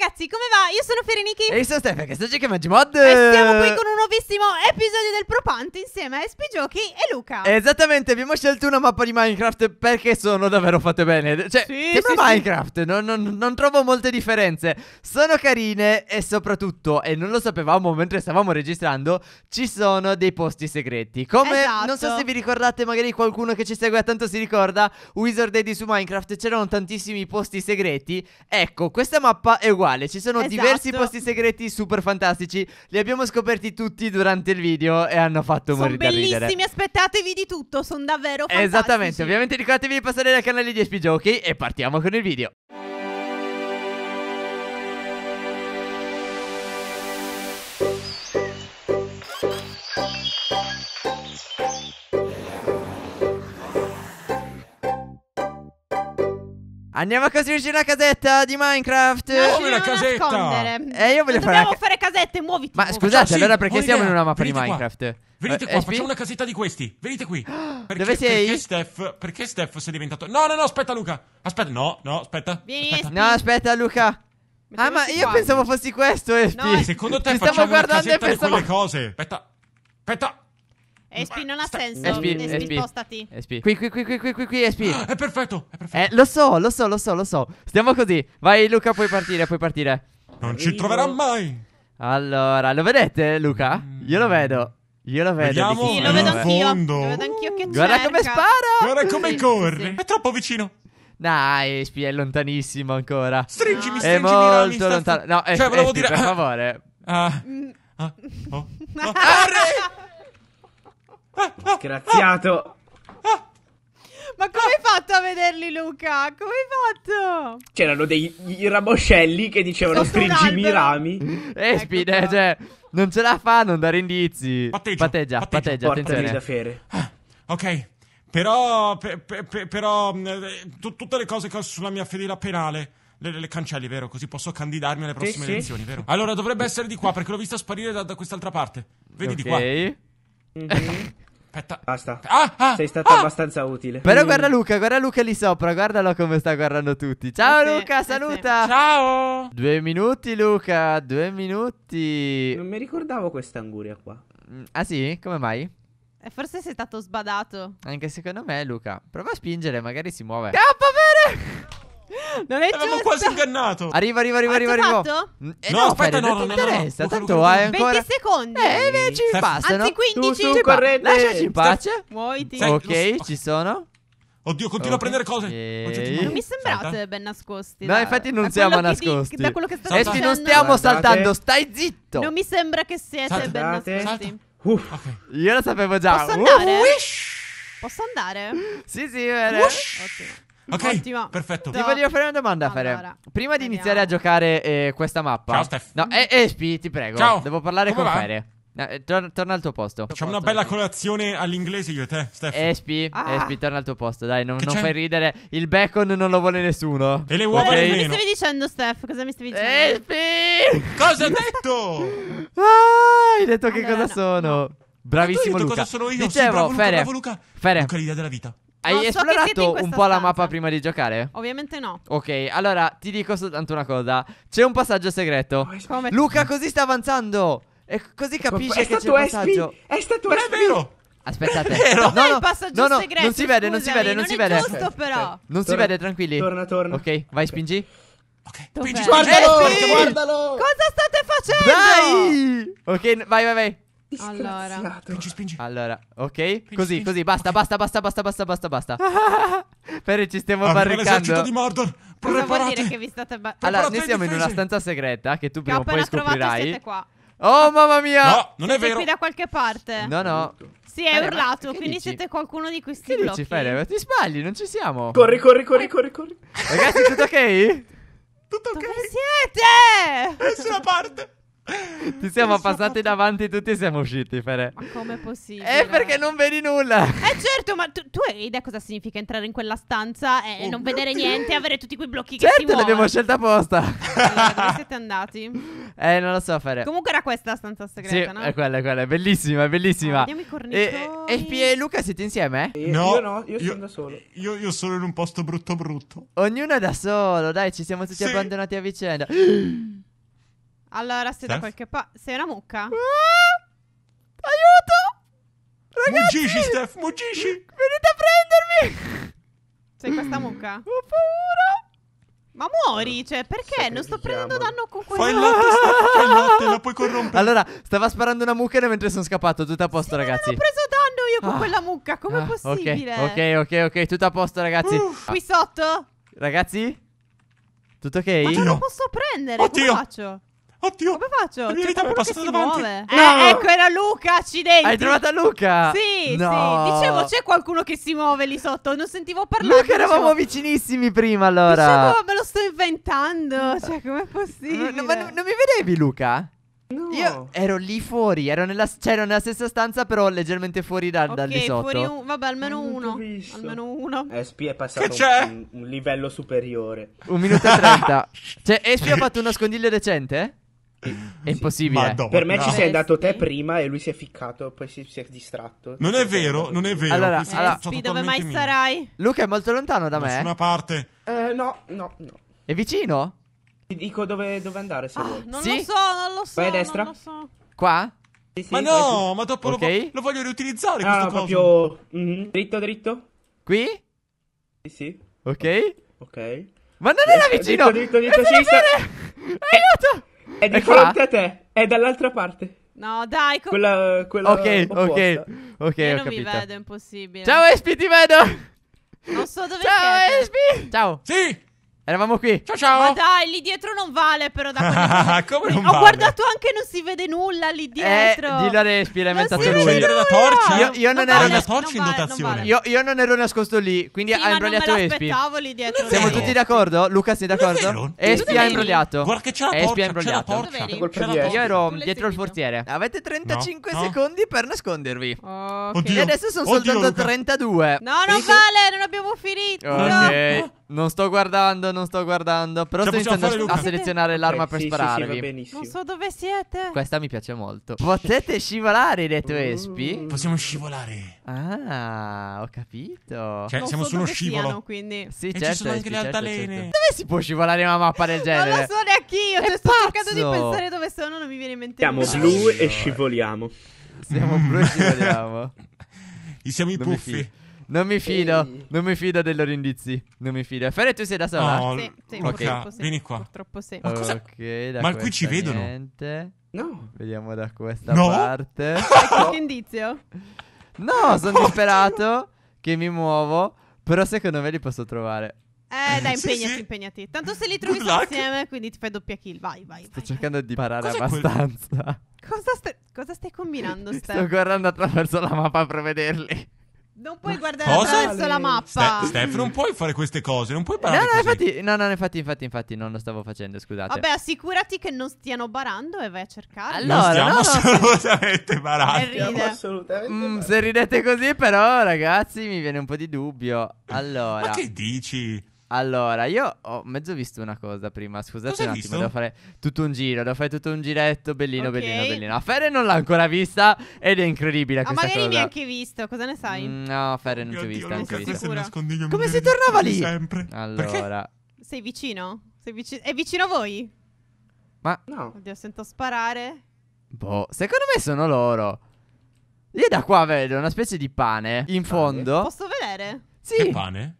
ragazzi, come va? Io sono Fereniki E io sono Stefano, che sto Giochi Magic Mod E siamo qui con un nuovissimo episodio del Propante insieme a SP Giochi e Luca Esattamente, abbiamo scelto una mappa di Minecraft perché sono davvero fatte bene Cioè, sì, sembra sì, Minecraft, sì. Non, non, non, trovo molte differenze Sono carine e soprattutto, e non lo sapevamo mentre stavamo registrando Ci sono dei posti segreti Come, esatto. non so esatto. se vi ricordate, magari qualcuno che ci segue tanto si ricorda Wizard Eddy su Minecraft c'erano tantissimi posti segreti Ecco, questa mappa è uguale uguale. Ci sono esatto. diversi posti segreti super fantastici. Li abbiamo scoperti tutti durante il video e hanno fatto sono morire da ridere. Sono bellissimi, aspettatevi di tutto, sono davvero fantastici. Esattamente, ovviamente ricordatevi di passare dal canale di SP Giochi e partiamo con il video. Andiamo a costruirci una casetta di Minecraft. No, come una casetta? Nascondere. Eh, io voglio fare. Dobbiamo fare casette, muoviti. Ma muoviti. scusate, sì, allora perché siamo in una mappa Venite di Minecraft? Qua. Venite qua, SP? Eh, eh, facciamo una casetta di questi. Venite qui. Perché, Dove sei? Perché Steph, perché Steph si è diventato. No, no, no, aspetta, Luca. Aspetta, no, no, aspetta. Vieni, aspetta. No, aspetta, Luca. Ah, ma io qua. pensavo fossi questo, Espi. Eh, no, secondo te Ci facciamo una casetta pensavo... di quelle cose? Aspetta. Aspetta. Eh, Espi, non ha senso. Espi, Espi, spostati. SP. Qui, qui, qui, qui, qui, qui, qui, SP. Ah, è perfetto, è perfetto. Eh, lo so, lo so, lo so, lo so. Stiamo così. Vai Luca, puoi partire, puoi partire. Non ci troverà mai. Allora, lo vedete Luca? Mm. Io lo vedo. Io lo vedo. Vediamo sì, lo vedo anch'io. Lo vedo anch'io che Guarda cerca. come spara. Guarda come sì, corre. Sì. È troppo vicino. Dai, Espi, è lontanissimo ancora. Stringimi, stringimi. È molto lontano. No, eh, cioè, SP, volevo dire... per ah. favore. Ah. Mm. Ah. Oh. Oh. Arre! Disgraziato. Ah! Ma come hai fatto a vederli, Luca? Come hai fatto? C'erano dei ramoscelli che dicevano stringimi i rami. Espide, eh, ecco cioè, non ce la fa a non dare indizi. Patteggia, patteggia, patteggia, attenzione. Ah, ok, però, per, per, però eh, t- tutte le cose che ho sulla mia fedela penale... Le, le, cancelli, vero? Così posso candidarmi alle prossime sì, elezioni, sì. vero? Allora dovrebbe essere di qua perché l'ho vista sparire da, da quest'altra parte. Vedi okay. di qua. mm-hmm. Aspetta. Basta. Ah, ah, Sei stato ah, abbastanza utile. Però mm. guarda Luca, guarda Luca lì sopra, guardalo come sta guardando tutti. Ciao eh sì, Luca, eh saluta. Sì. Ciao. Due minuti Luca, due minuti. Non mi ricordavo questa anguria qua. Mm, ah sì? Come mai? Eh, forse sei stato sbadato. Anche secondo me Luca. Prova a spingere, magari si muove. Capo, non è Abbiamo giusto. quasi ingannato. Arriva, arriva, arriva, ah, arriva. arriva. Fatto? Mm, eh, no, no, aspetta, no, non no, ti no, interessa. No, tanto hai ancora 20 secondi. Eh, beh, ci Steph... bastano. Anzi, 15. Tu, tu, correte. Lasciaci in pace. Steph... Muoiti. Ok, ci sono. Oddio, continua okay. a prendere cose. Okay. Non mi sembrate ben nascosti. No, da, infatti non siamo nascosti. Ti, da quello che stai Esti, eh non stiamo Guardate. saltando, stai zitto. Non mi sembra che siete Saltate. ben nascosti. Uff. Okay. Io lo sapevo già. Posso andare? Posso andare? sì, sì, bene. Ottimo. Ok, Ottimo. perfetto. Ti voglio fare una domanda, Allora, Fere. Prima di iniziare a giocare eh, questa mappa. Ciao, Steph. No, eh, Espi, eh, ti prego. Ciao. Devo parlare Come con va? Fere. No, eh, tor- torna al tuo posto. Facciamo una bella colazione all'inglese io e te, Steph. Espi, eh, Ah. Espi, torna al tuo posto. Dai, non, non fai ridere. Il bacon non lo vuole nessuno. E le uova Cosa mi stavi dicendo, Steph? Cosa mi stavi dicendo? Espi! Cosa ho detto? Ah, hai detto che Allora, cosa no, sono? Bravissimo, Tu hai detto Luca. Cosa sono io? Sì, Dicevo, bravo, Luca, Fere. bravo, Luca. Fere. Luca, l'idea della vita. Hai no, so esplorato un po' stanza. la mappa prima di giocare? Ovviamente no. Ok, allora ti dico soltanto una cosa. C'è un passaggio segreto. Come? Luca così sta avanzando. E così capisce è che c'è un passaggio. È stato È vero. Aspettate. No, no, il passaggio no, no, segreto. Non si vede, scusami, non si vede, non, non si vede. giusto però. Non torna, si vede, tranquilli. Torna, torna. Ok, vai, spingi. Ok, Guardalo, eh, guardalo. Cosa state facendo? Dai! Ok, vai, vai, vai. Allora. Spingi, spingi. Allora, ok? Spingi, così, spingi. così, basta, okay. basta, basta, basta, basta, basta, basta. Ferri, ci stiamo Arriva barricando. di Mordor. Cosa vuol dire che vi state ba- Allora, noi siamo in una stanza segreta che tu prima o poi scoprirai. Siete qua. Oh mamma mia! No, non siete è vero. qui da qualche parte. No, no. Si è Fere, urlato, quindi dici? siete qualcuno di questi che blocchi. Dici, Fere? Ti sbagli, non ci siamo. Corri, corri, corri, corri, corri. Ragazzi, tutto ok? tutto ok? Dove siete? Nessuna parte. Ti siamo passati davanti tutti e siamo usciti, Fere. Ma come è possibile? Eh, perché non vedi nulla. Eh, certo, ma tu, tu hai idea cosa significa entrare in quella stanza e oh non vedere Dio. niente e avere tutti quei blocchi certo, che si certo, muovono? Certo, l'abbiamo scelta apposta. Allora, dove siete andati? Eh, non lo so, Fere. Comunque era questa la stanza segreta, sì, no? è quella, è quella. È bellissima, è bellissima. Andiamo i cornicioni. E, e Pia e Luca siete insieme? Eh? No. Io no, io, io sono da solo. Io, io, sono in un posto brutto brutto. Ognuno è da solo, dai, ci siamo tutti sì. abbandonati a vicenda. Allora, se da qualche parte. Sei una mucca? Ah, aiuto! Ragazzi! Muggisci, Steph, muggisci! Venite a prendermi! Sei questa mucca? Ho paura! Ma muori, cioè, perché? Non sto prendendo danno con quello. Fai il latte, Steph, fai il latte, la puoi corrompere. Allora, stava sparando una mucca mentre sono scappato. Tutto a posto, sì, ragazzi. Non ho preso danno io con ah. quella mucca, come ah, possibile? ok, ok, ok, tutto a posto, ragazzi. Uff. Qui sotto? Ragazzi? Tutto ok? Ma non lo posso prendere, Oddio. come faccio? Oddio. Come faccio? La mia mi è cioè, passato davanti. Muove. Eh, no. Eh, ecco, era Luca, accidenti. Hai trovato Luca? Sì, no. sì. Dicevo, c'è qualcuno che si muove lì sotto. Non sentivo parlare. Luca, dicevo... eravamo vicinissimi prima, allora. Dicevo, me lo sto inventando. Cioè, com'è possibile? No, ma non, non mi vedevi, Luca? No. Io ero lì fuori, ero nella, cioè ero nella stessa stanza, però leggermente fuori da, okay, da lì sotto. Fuori un, vabbè, almeno uno. Almeno uno. Espi eh, è passato un, un, livello superiore. Un minuto e trenta. cioè, Espi ha fatto un nascondiglio decente? È impossibile. Madonna. Per me ci sei andato te prima e lui si è ficcato, poi si, si è distratto. Non è vero, non è vero. Allora, allora Spi, dove mai mio. sarai? Luca è molto lontano da me. Da nessuna parte. Eh, no, no, no. È vicino? Ti dico dove, dove andare se ah, vuoi. Non sì? lo so, non lo so. Vai a destra. So. Qua? Sì, sì, ma no, ma dopo okay. lo, lo, voglio riutilizzare ah, proprio mm-hmm. dritto dritto. Qui? Sì, sì. Ok. Ok. Ma non era vicino. Dritto dritto dritto sinistra. Eh. Aiuto! È di è ecco fronte qua? a te, è dall'altra parte. No, dai, com- quella, quella Ok, opposta. ok, ok. Io non mi vedo, è impossibile. Ciao Espi, ti vedo. Non so dove Ciao Espi. Ciao. Sì. Eravamo qui. Ciao ciao. Ma dai, lì dietro non vale però da quelli... Come non Ho vale? guardato anche non si vede nulla lì eh, dietro. Eh, dillo a Respi, l'ha inventato lui. Scendere da torci? Io, io non, non ero vale, torcia in dotazione. Vale. Io, io, non ero nascosto lì, quindi sì, ha imbrogliato Espi. lì dietro. Siamo tutti d'accordo? Luca sei d'accordo? Espi ha imbrogliato. Guarda che c'è la torcia. Espi ha imbrogliato. Io ero dietro il portiere. Avete 35 secondi per nascondervi. E adesso sono soltanto 32. No, non vale, non abbiamo finito. Ok. Non sto guardando, non sto guardando. Però Ce sto iniziando a, a, selezionare l'arma okay, per sì, spararvi. Sì, sì, non so dove siete. Questa mi piace molto. Potete scivolare, detto Espi. Uh. Possiamo scivolare. Ah, ho capito. Cioè, non siamo so sullo scivolo. Siano, quindi. Sì, e certo. Ci sono anche le certo, altalene. Certo, certo. Dove si può scivolare una mappa del genere? non lo so neanche io. Cioè, sto cercando di pensare dove sono, non mi viene in mente. Siamo blu e scivoliamo. Siamo blu e scivoliamo. siamo i puffi. Non mi fido, Ehi. non mi fido dei loro indizi. Non mi fido. Fere, tu sei da sola? No, sì, sì, okay. purtroppo sì. Vieni qua. Purtroppo sì. Ma, cosa... okay, Ma qui ci vedono? Niente. No. Vediamo da questa no. parte. Qualche indizio? No, sono disperato che mi muovo, però secondo me li posso trovare. Eh, dai, impegnati, sì. impegnati. Tanto se li trovi insieme, quindi ti fai doppia kill. Vai, vai. Sto vai, cercando vai. di parare Cos'è abbastanza. Cosa, st cosa, stai combinando? Stan? Sto guardando attraverso la mappa per vederli. Non puoi guardare Cosa? attraverso la mappa. Ste- Steph, non puoi fare queste cose, non puoi parlare no, no, così. Infatti, no, no, infatti, infatti, infatti, non lo stavo facendo, scusate. Vabbè, assicurati che non stiano barando e vai a cercare. Allora, non stiamo no, assolutamente no. Stiamo Assolutamente mm, barando. se ridete così, però, ragazzi, mi viene un po' di dubbio. Allora. Ma che dici? Allora, io ho mezzo visto una cosa prima. Scusate cosa un attimo, visto? devo fare tutto un giro, devo fare tutto un giretto. Bellino, okay. bellino, bellino. Fere non l'ha ancora vista ed è incredibile ah, questa cosa. Ma magari mi anche visto, cosa ne sai? Mm, no, Fere non ti ho vista. Dio, Luca, vista. Nascondiglio Come si tornava lì? Sempre. Allora. Perché? Sei vicino? Sei vicino? È vicino a voi? Ma no. Oddio, sento sparare. Boh, secondo me sono loro. Io da qua vedo una specie di pane in pane. fondo. Posso vedere? Sì. Che pane?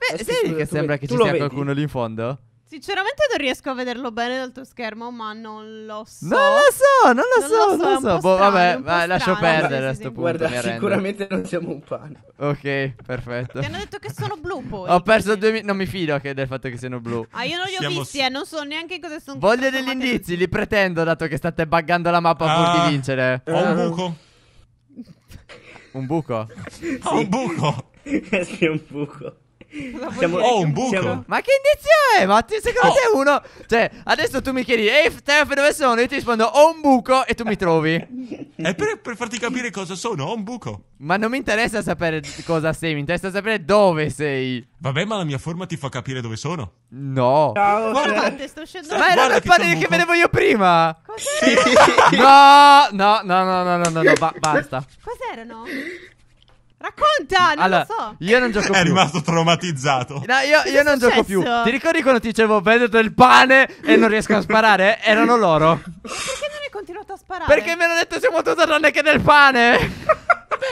Beh, eh sì, che tu sembra che ci sia vedi? qualcuno lì in fondo? Sinceramente non riesco a vederlo bene dal tuo schermo, ma non lo so. Non lo so, non lo so, non lo so. so. Boh, strano, vabbè, va, lascio perdere a sto punto. Guarda, sicuramente non siamo un pane. Ok, perfetto. Ti hanno detto che sono blu poi. Ho perso due minuti. Non mi fido che del fatto che siano blu. Ah, io non li ho siamo visti, s- eh, non so neanche cosa sono. Voglio degli indizi, li pretendo, dato che state buggando la mappa ah, pur di ah. vincere. Ho un buco. un buco? Ho un buco. sì, un buco. Siamo, oh, un buco. Siamo... Ma che indizio è? Ma ti, secondo oh. te uno. Cioè, adesso tu mi chiedi, ehi, Stef, dove sono? Io ti rispondo, ho un buco e tu mi trovi. È eh, per, per, farti capire cosa sono, ho un buco. Ma non mi interessa sapere cosa sei, mi interessa sapere dove sei. Vabbè, ma la mia forma ti fa capire dove sono. No. Ciao, guarda, te sto scendendo. Ma era il panel che vedevo io prima. Cos'era? no, no, no, no, no, no, no, no, ba- basta. Cos'erano? Racconta, non allora, lo so. Io non gioco più. È rimasto traumatizzato. No, io, io non gioco più. Ti ricordi quando ti dicevo vedete il pane e non riesco a sparare? Erano loro. Perché non hai continuato a sparare? Perché mi hanno detto siamo tutti tranne che del pane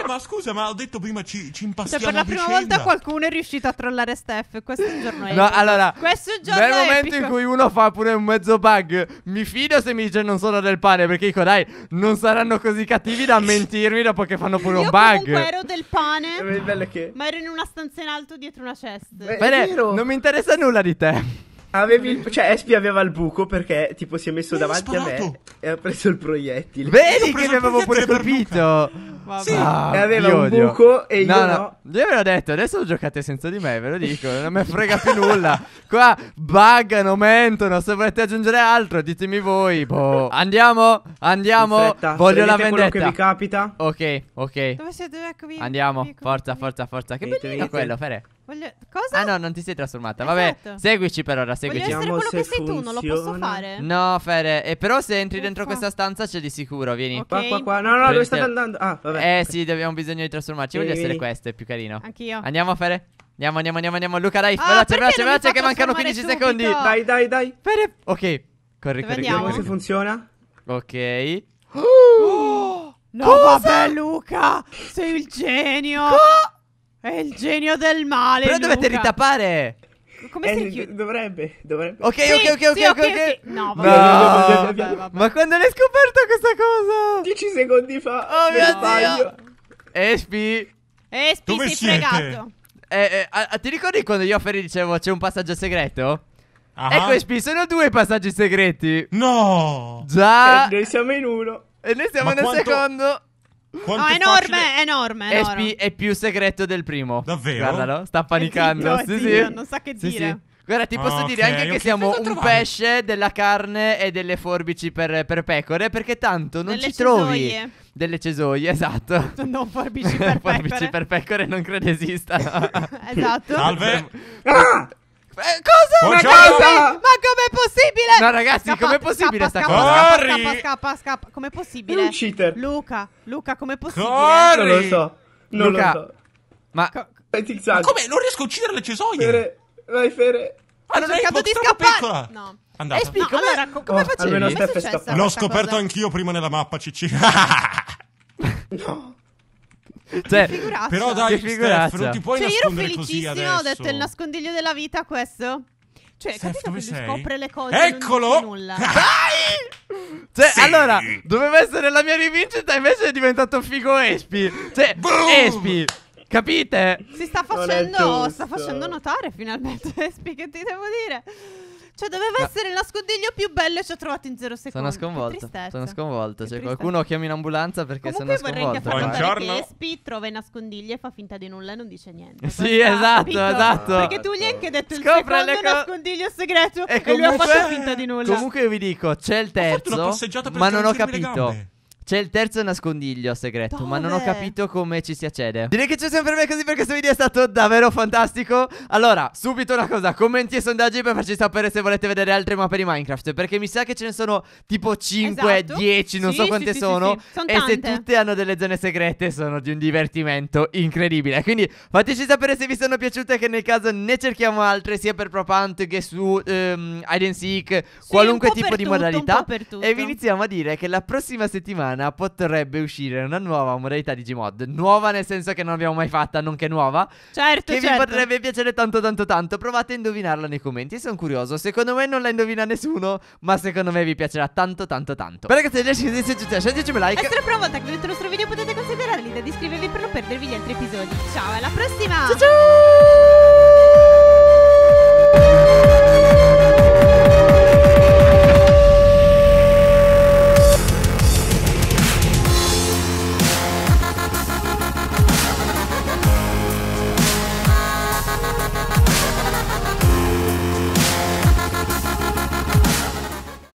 ma scusa, ma ho detto prima ci, ci impastiamo Cioè, per la prima vicenda. volta qualcuno è riuscito a trollare Steph. Questo è un giorno epico. No, allora, Questo è un giorno nel momento epico. in cui uno fa pure un mezzo bug, mi fido se mi dice non sono del pane, perché dico, dai, non saranno così cattivi da mentirmi dopo che fanno pure un Io bug. Io ero del pane, eh, ma ero in una stanza in alto dietro una cesta. Beh, Bene, non mi interessa nulla di te. Avevi il, cioè, Espi aveva il buco perché tipo si è messo mi davanti a me e ha preso il proiettile. Vedi che mi avevo pure colpito. Sì. Ah, e aveva un odio. buco e io no, no. no. Io ve l'ho detto, adesso giocate senza di me, ve lo dico, non mi frega più nulla. Qua buggano, mentono, se volete aggiungere altro ditemi voi. Boh. Andiamo, andiamo. Fretta, Voglio la vendetta. che vi capita. Ok, ok. Dove siete? Eccomi. Andiamo, forza, forza, forza. Che bellino quello, Fere. Voglio... Cosa? Ah no, non ti sei trasformata. Vabbè, esatto. seguici per ora, seguici. Voglio quello che sei tu, non lo posso fare. No, Fere, e eh, però se entri Uffa. dentro questa stanza c'è di sicuro, vieni. Okay. Qua, qua, qua. No, no, dove state andando? Ah, vabbè. Eh sì, abbiamo bisogno di trasformarci. Vieni, Voglio vieni. essere questo, è più carino. Anch'io. Andiamo, Fere. Andiamo, andiamo, andiamo, andiamo. Luca, dai, ah, veloce, veloce, veloce, che mancano 15 subito. secondi. Dai, dai, dai. Fere. Ok, corri, corri. Vediamo se funziona. Ok. No, vabbè, Luca, sei il genio. Oh! È il genio del male. Però Luca. dovete ritappare. Come si richiude? Eh, dovrebbe, dovrebbe. Ok, sì, ok, ok, sì, ok, ok. No, vabbè. No. Vabbè, Ma quando l'hai scoperto questa cosa? 10 secondi fa. Oh mio Dio. Espi. Espi, Dove sei siete? fregato. Eh, eh, a, ti ricordi quando io a Ferri dicevo c'è un passaggio segreto? Ah. Ecco Espi, sono due passaggi segreti. No. Già. Eh, noi siamo in uno. E noi siamo Ma nel quanto... secondo. Quanto no, è enorme, è enorme, è enorme. È, è, più segreto del primo. Davvero? Guardalo, sta panicando. sì, sì. Non sa che sì, dire. Sì. Guarda, ti posso okay, dire anche che siamo un trovare. pesce della carne e delle forbici per, per pecore, perché tanto non delle ci cesoie. trovi delle cesoie, esatto. Non forbici per pecore. forbici per pecore non credo esistano esatto. Salve. Eh, cosa? Buongiorno. Ma, ma com'è possibile? No, ragazzi, scappa, com'è possibile scappa, sta scappa, cosa? Corri! Scappa, scappa, scappa. Com'è possibile? un cheater. Luca, Luca, com'è possibile? Corri! Non lo so. Non Luca, lo so. Ma... ma come? Non riesco a uccidere le cesoie. Fere, vai Fere. Ma ah, non hai cercato di scappare. No. Andata. Espi, no, come, allora, co- come oh, facevi? Almeno è scappato. L'ho scoperto cosa? anch'io prima nella mappa, Cicci. no. Cioè, però dai, Steph, non ti puoi cioè, io ero felicissimo, ho detto il nascondiglio della vita questo. Cioè, Steph, capito che si scopre le cose Eccolo! nulla. Dai! Cioè, sì. allora, doveva essere la mia rivincita, invece è diventato figo Espi. Cioè, Boom! Espi, capite? Si sta facendo, sta facendo notare finalmente Espi, che ti devo dire? Cioè, doveva Ma... essere il nascondiglio più bello e ci ho trovato in zero secondi. Sono sconvolto. Sono scovolto. Cioè, qualcuno chiama in ambulanza perché Comunque sono sconvolto. Buongiorno. Che Espi trova i nascondigli e fa finta di nulla e non dice niente. sì, esatto, capito? esatto. Perché tu gli hai anche detto Scopra il secondo co- nascondiglio segreto e, comunque, e lui ha fatto finta di nulla. Comunque io vi dico, c'è il terzo, ma non ho capito. C'è il terzo nascondiglio segreto, Dove? ma non ho capito come ci si accede. Direi che c'è sempre me così perché questo video è stato davvero fantastico. Allora, subito una cosa, commenti e sondaggi per farci sapere se volete vedere altre mappe di Minecraft, perché mi sa che ce ne sono tipo 5, esatto. 10, non sì, so quante sì, sono, sì, sono. e se tutte hanno delle zone segrete sono di un divertimento incredibile. Quindi fateci sapere se vi sono piaciute che nel caso ne cerchiamo altre sia per Propant che su um, Hide and Seek, qualunque tipo di tutto, modalità. E vi iniziamo a dire che la prossima settimana settimana potrebbe uscire una nuova modalità di Gmod. Nuova nel senso che non l'abbiamo mai fatta, nonché nuova. Certo, Che certo. vi potrebbe piacere tanto tanto tanto. Provate a indovinarla nei commenti, sono curioso. Secondo me non la indovina nessuno, ma secondo me vi piacerà tanto tanto tanto. Beh, ragazzi, se vi è piaciuta lasciatemi like. E se la che vedete il nostro video potete considerarli ed iscrivervi per non perdervi gli altri episodi. Ciao, alla prossima! Ciao ciao!